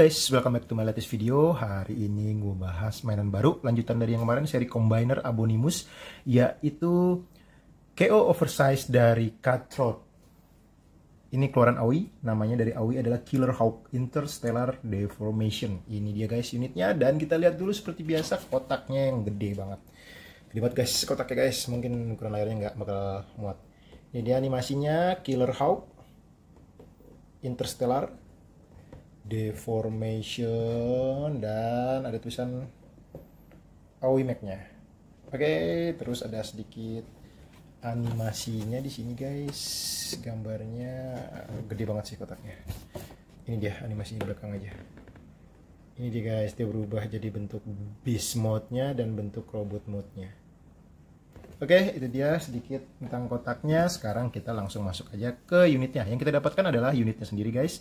guys, welcome back to my latest video Hari ini gue bahas mainan baru Lanjutan dari yang kemarin seri Combiner Abonimus Yaitu KO Oversize dari Cutthroat Ini keluaran AOI Namanya dari AOI adalah Killer Hawk Interstellar Deformation Ini dia guys unitnya Dan kita lihat dulu seperti biasa kotaknya yang gede banget Gede banget guys kotaknya guys Mungkin ukuran layarnya nggak bakal muat Ini dia animasinya Killer Hawk Interstellar deformation dan ada tulisan awimek nya oke okay, terus ada sedikit animasinya di sini guys gambarnya gede banget sih kotaknya ini dia animasi di belakang aja ini dia guys dia berubah jadi bentuk beast mode nya dan bentuk robot mode nya oke okay, itu dia sedikit tentang kotaknya sekarang kita langsung masuk aja ke unitnya yang kita dapatkan adalah unitnya sendiri guys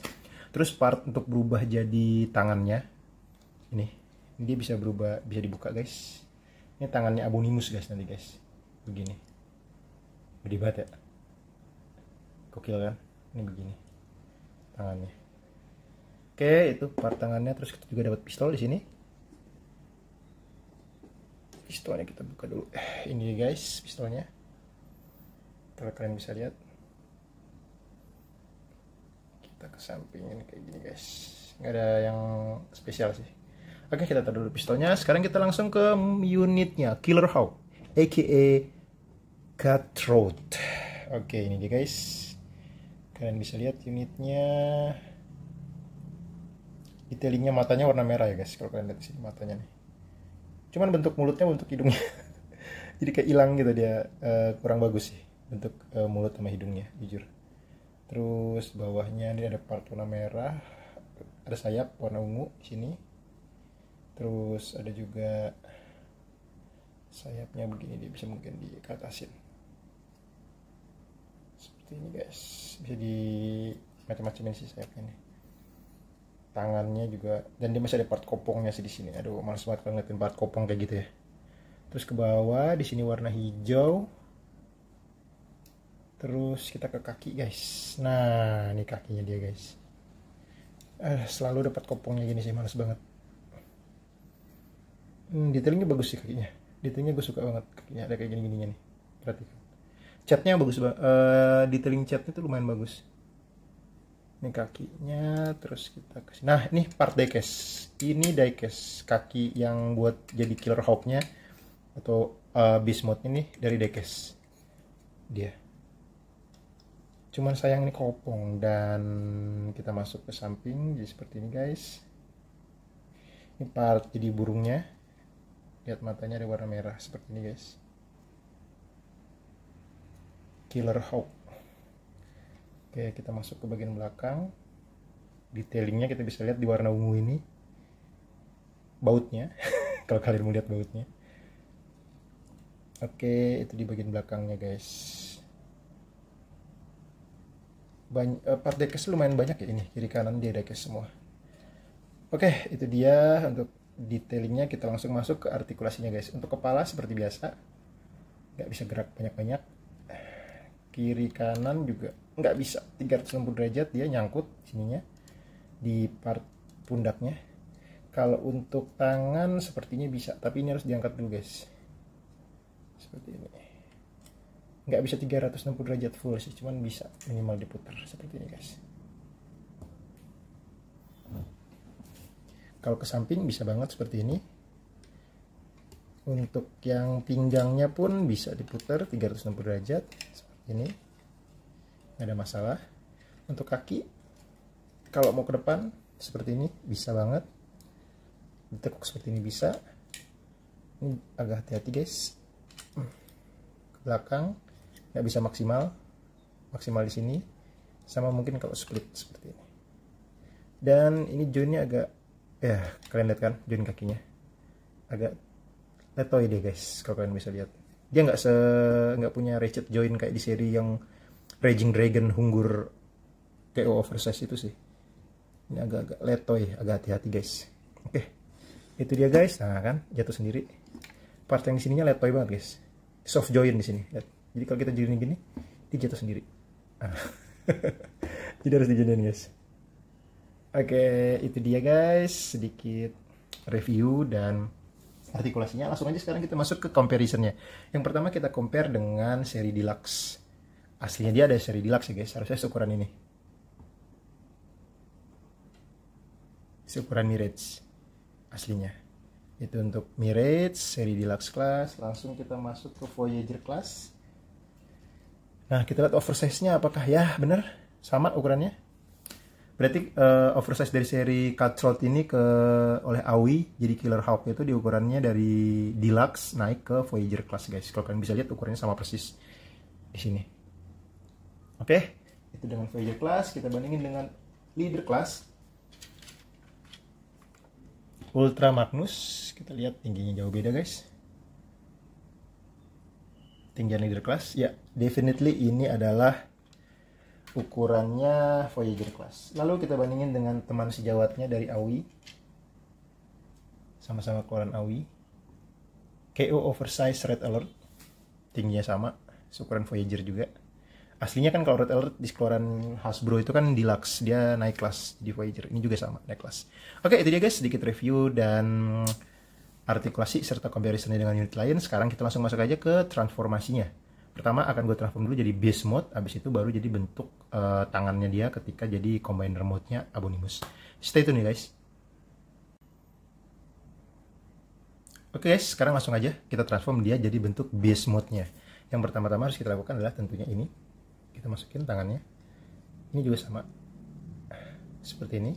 terus part untuk berubah jadi tangannya ini ini dia bisa berubah bisa dibuka guys ini tangannya abonimus guys nanti guys begini gede banget ya kokil kan ini begini tangannya oke itu part tangannya terus kita juga dapat pistol di sini pistolnya kita buka dulu eh, ini guys pistolnya kalau kalian bisa lihat sampingnya kayak gini guys nggak ada yang spesial sih oke kita taruh dulu pistolnya sekarang kita langsung ke unitnya Killer Hawk aka Cutthroat oke ini dia guys kalian bisa lihat unitnya detailingnya matanya warna merah ya guys kalau kalian lihat sini matanya nih cuman bentuk mulutnya bentuk hidungnya jadi kayak hilang gitu dia uh, kurang bagus sih bentuk uh, mulut sama hidungnya jujur terus bawahnya ini ada part warna merah ada sayap warna ungu sini terus ada juga sayapnya begini dia bisa mungkin dikatasin seperti ini guys bisa di macam-macamin sih sayapnya nih tangannya juga dan dia masih ada part kopongnya sih di sini aduh males banget kalau ngeliatin part kopong kayak gitu ya terus ke bawah di sini warna hijau terus kita ke kaki guys nah ini kakinya dia guys eh, selalu dapat kopongnya gini sih males banget hmm, detailnya bagus sih kakinya detailnya gue suka banget kakinya ada kayak gini-gininya nih perhatikan catnya bagus banget uh, detailing catnya tuh lumayan bagus ini kakinya terus kita kasih nah ini part diecast ini diecast kaki yang buat jadi killer hawknya atau uh, beast mode ini dari diecast dia cuman sayang ini kopong dan kita masuk ke samping jadi seperti ini guys ini part jadi burungnya lihat matanya ada warna merah seperti ini guys killer hawk oke kita masuk ke bagian belakang detailingnya kita bisa lihat di warna ungu ini bautnya kalau kalian mau lihat bautnya oke itu di bagian belakangnya guys banyak, uh, eh, part diecast lumayan banyak ya ini kiri kanan dia diecast semua oke okay, itu dia untuk detailingnya kita langsung masuk ke artikulasinya guys untuk kepala seperti biasa nggak bisa gerak banyak-banyak kiri kanan juga nggak bisa 360 derajat dia nyangkut sininya di part pundaknya kalau untuk tangan sepertinya bisa tapi ini harus diangkat dulu guys seperti ini nggak bisa 360 derajat full sih cuman bisa minimal diputar seperti ini guys kalau ke samping bisa banget seperti ini untuk yang pinggangnya pun bisa diputar 360 derajat seperti ini nggak ada masalah untuk kaki kalau mau ke depan seperti ini bisa banget ditekuk seperti ini bisa ini agak hati-hati guys ke belakang nggak bisa maksimal maksimal di sini sama mungkin kalau split seperti ini dan ini joinnya agak ya kalian lihat kan join kakinya agak letoy deh guys kalau kalian bisa lihat dia nggak se nggak punya ratchet join kayak di seri yang Raging Dragon Hunggur KO Oversize itu sih ini agak-agak letoy agak hati-hati guys oke itu dia guys nah kan jatuh sendiri part yang di sininya letoy banget guys soft join di sini lihat jadi kalau kita jadiin gini dia jatuh sendiri ah. jadi harus dijadiin guys oke itu dia guys sedikit review dan artikulasinya langsung aja sekarang kita masuk ke comparisonnya yang pertama kita compare dengan seri deluxe aslinya dia ada seri deluxe ya guys harusnya seukuran ini seukuran Mirage aslinya itu untuk Mirage seri deluxe class langsung kita masuk ke Voyager class Nah, kita lihat oversize-nya apakah ya benar sama ukurannya. Berarti uh, eh, oversize dari seri Cutthroat ini ke oleh awi jadi Killer Hawk itu di ukurannya dari Deluxe naik ke Voyager class guys. Kalau kalian bisa lihat ukurannya sama persis di sini. Oke, okay? itu dengan Voyager class kita bandingin dengan Leader class. Ultra Magnus, kita lihat tingginya jauh beda guys ketinggian leader class ya definitely ini adalah ukurannya Voyager class lalu kita bandingin dengan teman sejawatnya dari AWI sama-sama koran AWI KO oversize red alert tingginya sama ukuran Voyager juga aslinya kan kalau red alert di keluaran Hasbro itu kan deluxe dia naik kelas di Voyager ini juga sama naik kelas oke itu dia guys sedikit review dan artikulasi serta comparison dengan unit lain. Sekarang kita langsung masuk aja ke transformasinya. Pertama akan gue transform dulu jadi base mode, habis itu baru jadi bentuk uh, tangannya dia ketika jadi combiner mode-nya Abonimus. Stay tune nih ya, guys. Oke guys, sekarang langsung aja kita transform dia jadi bentuk base mode-nya. Yang pertama-tama harus kita lakukan adalah tentunya ini. Kita masukin tangannya. Ini juga sama. Seperti ini.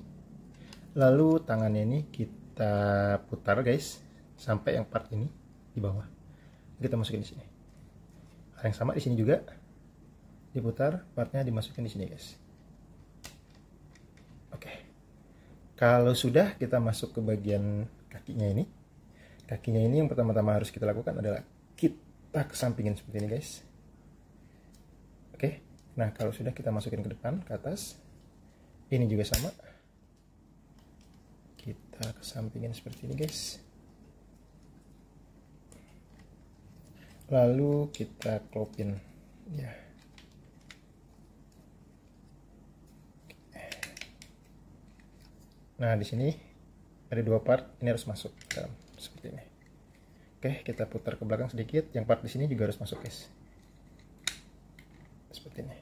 Lalu tangannya ini kita putar guys sampai yang part ini di bawah kita masukin di sini hal yang sama di sini juga diputar partnya dimasukin di sini guys oke kalau sudah kita masuk ke bagian kakinya ini kakinya ini yang pertama-tama harus kita lakukan adalah kita kesampingin seperti ini guys oke nah kalau sudah kita masukin ke depan ke atas ini juga sama kita kesampingin seperti ini guys lalu kita klopin ya nah di sini ada dua part ini harus masuk dalam seperti ini oke kita putar ke belakang sedikit yang part di sini juga harus masuk guys seperti ini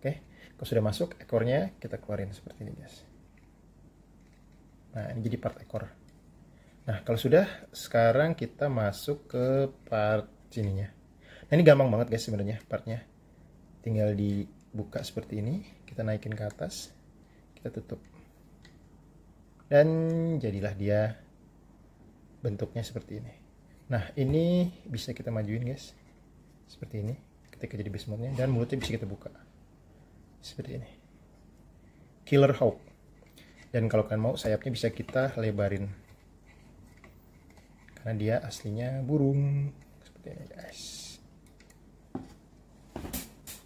oke kalau sudah masuk ekornya kita keluarin seperti ini guys nah ini jadi part ekor nah kalau sudah sekarang kita masuk ke part sininya nah ini gampang banget guys sebenarnya partnya tinggal dibuka seperti ini kita naikin ke atas kita tutup dan jadilah dia bentuknya seperti ini nah ini bisa kita majuin guys seperti ini ketika jadi base mode dan mulutnya bisa kita buka seperti ini killer hawk dan kalau kalian mau sayapnya bisa kita lebarin karena dia aslinya burung Oke guys.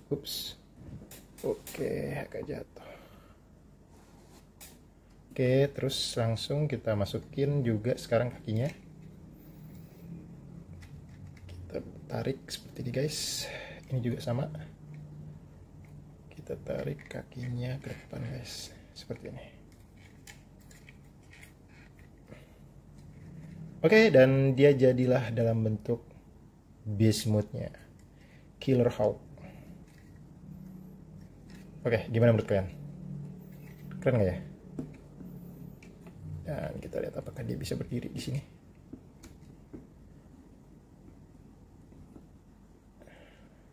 Oops. Oke, okay, agak jatuh. Oke, okay, terus langsung kita masukin juga sekarang kakinya. Kita tarik seperti ini guys. Ini juga sama. Kita tarik kakinya ke depan guys. Seperti ini. Oke, okay, dan dia jadilah dalam bentuk beast mode-nya. Killer Hawk. Oke, gimana menurut kalian? Keren nggak ya? Dan kita lihat apakah dia bisa berdiri di sini.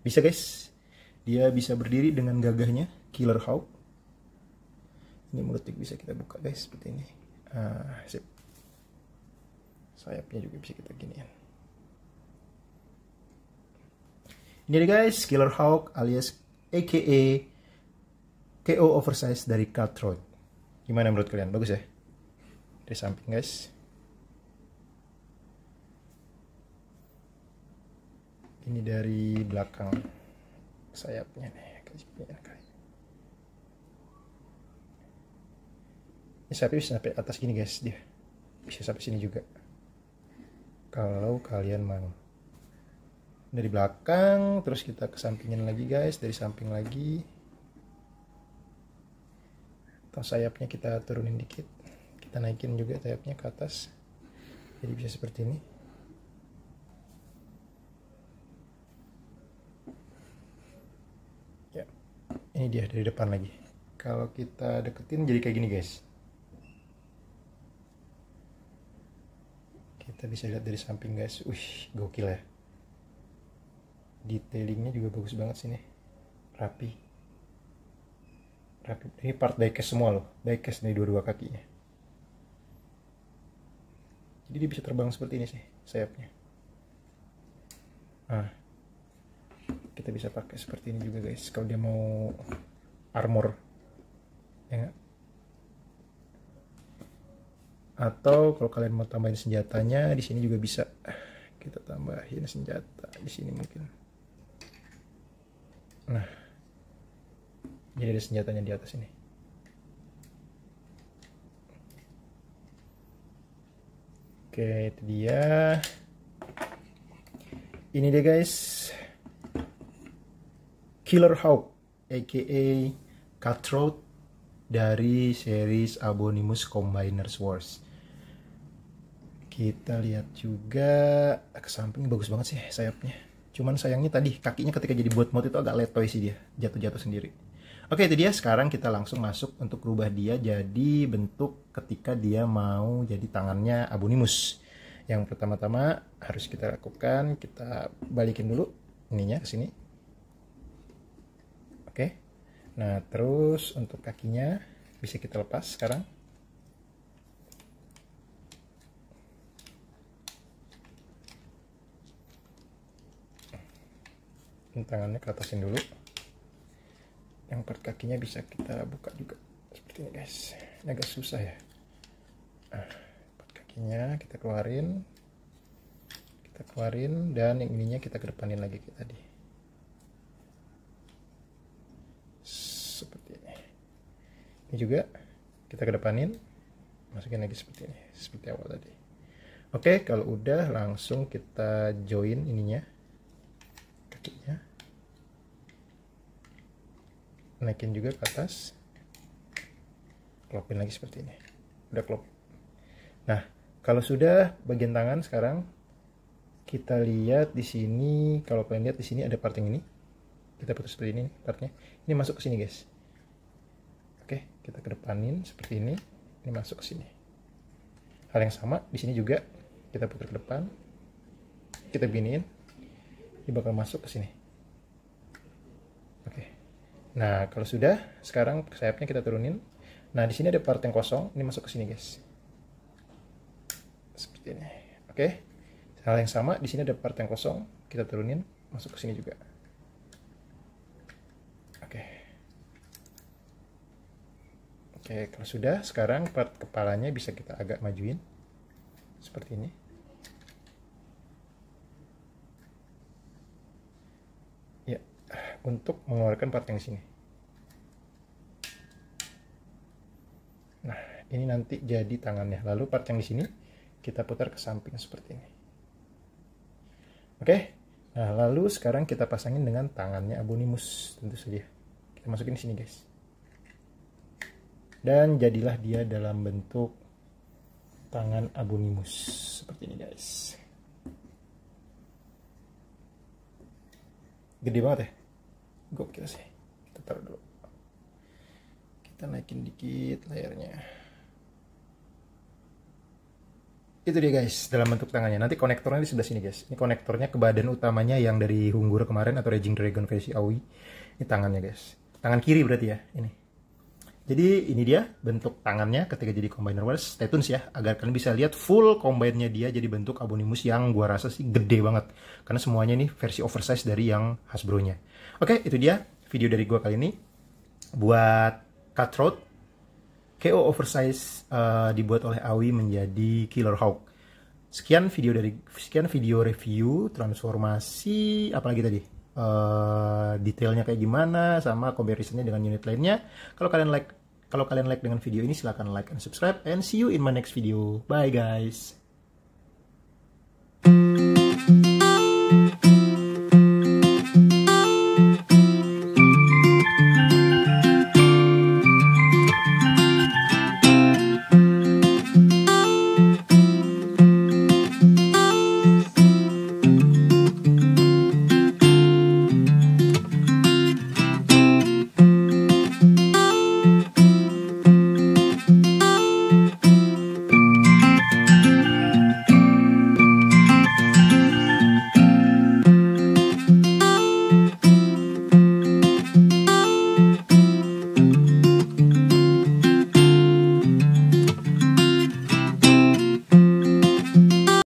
Bisa guys, dia bisa berdiri dengan gagahnya, Killer Hawk. Ini mulutnya bisa kita buka guys, seperti ini. Ah, sip. Sayapnya juga bisa kita giniin. Ini dia guys, Killer Hawk alias aka KO Oversize dari Cutthroat. Gimana menurut kalian? Bagus ya? Dari samping guys. Ini dari belakang sayapnya nih. Ini sapi bisa sampai atas gini guys dia. Bisa sampai sini juga. Kalau kalian mau dari belakang terus kita kesampingin lagi guys dari samping lagi atau sayapnya kita turunin dikit kita naikin juga sayapnya ke atas jadi bisa seperti ini ya ini dia dari depan lagi kalau kita deketin jadi kayak gini guys kita bisa lihat dari samping guys wih gokil ya detailingnya juga bagus banget sini, rapi rapi ini part diecast semua loh diecast dari dua-dua kakinya jadi dia bisa terbang seperti ini sih sayapnya nah kita bisa pakai seperti ini juga guys kalau dia mau armor ya gak? atau kalau kalian mau tambahin senjatanya di sini juga bisa kita tambahin senjata di sini mungkin Nah, jadi ada senjatanya di atas ini. Oke, itu dia. Ini dia guys. Killer Hawk, aka Cutthroat dari series Abonimus Combiners Wars. Kita lihat juga ke samping bagus banget sih sayapnya. Cuman sayangnya tadi kakinya ketika jadi buat mode itu agak letoy sih dia, jatuh-jatuh sendiri. Oke itu dia, sekarang kita langsung masuk untuk rubah dia jadi bentuk ketika dia mau jadi tangannya abunimus. Yang pertama-tama harus kita lakukan, kita balikin dulu ininya ke sini. Oke, nah terus untuk kakinya bisa kita lepas sekarang. ini tangannya ke atasin dulu yang per kakinya bisa kita buka juga seperti ini guys ini agak susah ya nah, part kakinya kita keluarin kita keluarin dan yang ininya kita kedepanin lagi kayak tadi seperti ini ini juga kita kedepanin masukin lagi seperti ini seperti awal tadi oke kalau udah langsung kita join ininya naikin juga ke atas klopin lagi seperti ini udah klop nah kalau sudah bagian tangan sekarang kita lihat di sini kalau kalian lihat di sini ada parting ini kita putus seperti ini partnya ini masuk ke sini guys oke kita kedepanin seperti ini ini masuk ke sini hal yang sama di sini juga kita putar ke depan kita biniin ini bakal masuk ke sini Nah, kalau sudah, sekarang sayapnya kita turunin. Nah, di sini ada part yang kosong, ini masuk ke sini, guys. Seperti ini. Oke. Hal yang sama, di sini ada part yang kosong, kita turunin, masuk ke sini juga. Oke. Oke, kalau sudah, sekarang part kepalanya bisa kita agak majuin. Seperti ini. untuk mengeluarkan part yang sini nah ini nanti jadi tangannya lalu part yang di sini kita putar ke samping seperti ini oke nah lalu sekarang kita pasangin dengan tangannya abonimus tentu saja kita masukin di sini guys dan jadilah dia dalam bentuk tangan abonimus seperti ini guys gede banget ya gokil sih kita taruh dulu kita naikin dikit layarnya itu dia guys dalam bentuk tangannya nanti konektornya di sebelah sini guys ini konektornya ke badan utamanya yang dari hunggur kemarin atau raging dragon versi Awi ini tangannya guys tangan kiri berarti ya ini jadi ini dia bentuk tangannya ketika jadi combiner Wars. Stay tunes ya, agar kalian bisa lihat full combine-nya dia jadi bentuk abonimus yang gua rasa sih gede banget. Karena semuanya ini versi oversize dari yang Hasbro-nya. Oke, okay, itu dia video dari gua kali ini buat Cutthroat. KO Oversize uh, dibuat oleh Awi menjadi Killer Hawk. Sekian video dari sekian video review transformasi apalagi tadi? Uh, detailnya kayak gimana sama comparisonnya dengan unit lainnya. Kalau kalian like kalau kalian like dengan video ini silahkan like and subscribe and see you in my next video. Bye guys.